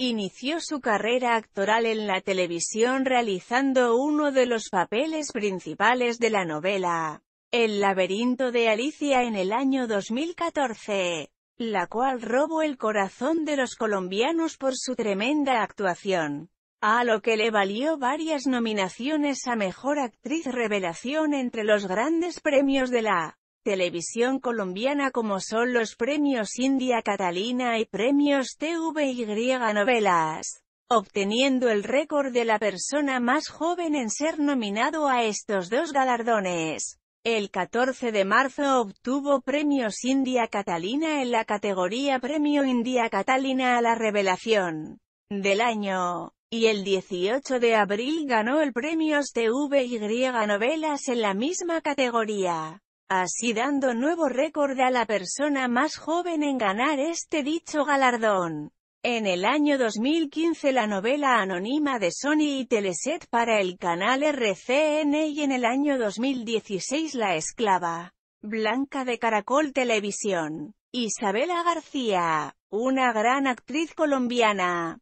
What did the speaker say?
Inició su carrera actoral en la televisión realizando uno de los papeles principales de la novela El laberinto de Alicia en el año 2014, la cual robó el corazón de los colombianos por su tremenda actuación, a lo que le valió varias nominaciones a Mejor Actriz Revelación entre los grandes premios de la televisión colombiana como son los premios India Catalina y premios TVY Novelas, obteniendo el récord de la persona más joven en ser nominado a estos dos galardones. El 14 de marzo obtuvo premios India Catalina en la categoría Premio India Catalina a la Revelación del año, y el 18 de abril ganó el Premios TVY Novelas en la misma categoría así dando nuevo récord a la persona más joven en ganar este dicho galardón. En el año 2015 la novela anónima de Sony y Teleset para el canal RCN y en el año 2016 La Esclava, Blanca de Caracol Televisión, Isabela García, una gran actriz colombiana.